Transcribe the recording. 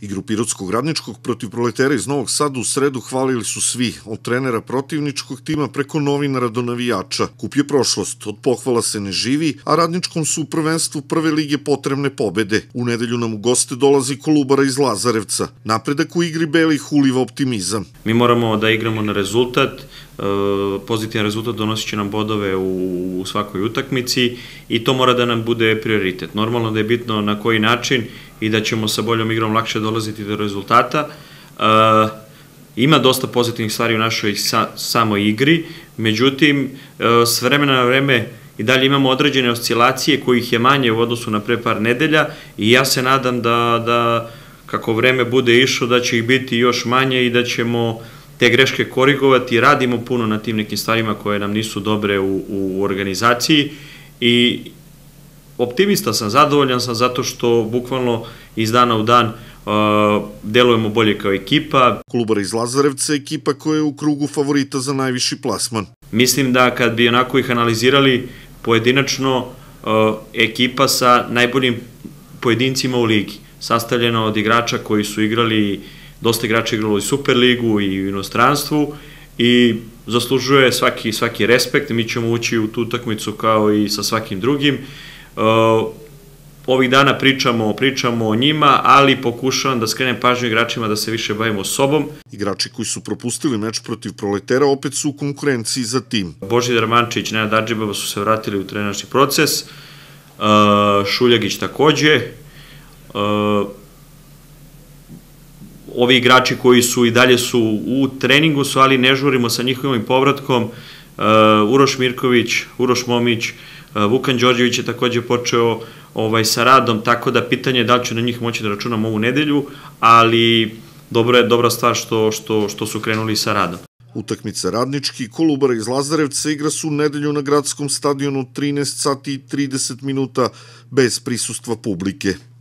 Igru Pirotskog radničkog protiv proletera iz Novog Sada u sredu hvalili su svi, od trenera protivničkog tima preko novinara do navijača. Kup je prošlost, od pohvala se ne živi, a radničkom su u prvenstvu prve lige potrebne pobede. U nedelju nam u goste dolazi Kolubara iz Lazarevca. Napredak u igri Belih uliva optimizam. Mi moramo da igramo na rezultat, e, pozitivan rezultat donosit će nam bodove u svakoj utakmici i to mora da nam bude prioritet. Normalno da je bitno na koji način, i da ćemo sa boljom igrom lakše dolaziti do rezultata. Uh, ima dosta pozitivnih stvari u našoj sa, samo igri, međutim, e, s vremena na vreme i dalje imamo određene oscilacije kojih je manje u odnosu na pre par nedelja i ja se nadam da, da kako vreme bude išlo, da će ih biti još manje i da ćemo te greške korigovati, radimo puno na tim nekim stvarima koje nam nisu dobre u, u organizaciji i optimista sam, zadovoljan sam zato što bukvalno iz dana u dan Uh, delujemo bolje kao ekipa. Klubar iz Lazarevca je ekipa koja je u krugu favorita za najviši plasman. Mislim da kad bi onako ih analizirali pojedinačno, uh, ekipa sa najboljim pojedincima u ligi, sastavljena od igrača koji su igrali, dosta igrača igralo i Superligu i u inostranstvu i zaslužuje svaki, svaki respekt, mi ćemo ući u tu utakmicu kao i sa svakim drugim. Uh, ovih dana pričamo, pričamo o njima, ali pokušavam da skrenem pažnju igračima da se više bavimo sobom. Igrači koji su propustili meč protiv proletera opet su u konkurenciji za tim. Boži Mančić, Nenad Adžibaba su se vratili u trenačni proces, uh, Šuljagić takođe, uh, ovi igrači koji su i dalje su u treningu su, ali ne žurimo sa njihovim povratkom, Uh, Uroš Mirković, Uroš Momić, uh, Vukan Đorđević je takođe počeo ovaj, sa radom, tako da pitanje je da li ću na njih moći da računam ovu nedelju, ali dobro je dobra stvar što, što, što su krenuli sa radom. Utakmica radnički Kolubara iz Lazarevca igra su nedelju na gradskom stadionu 13 sati i 30 minuta bez prisustva publike.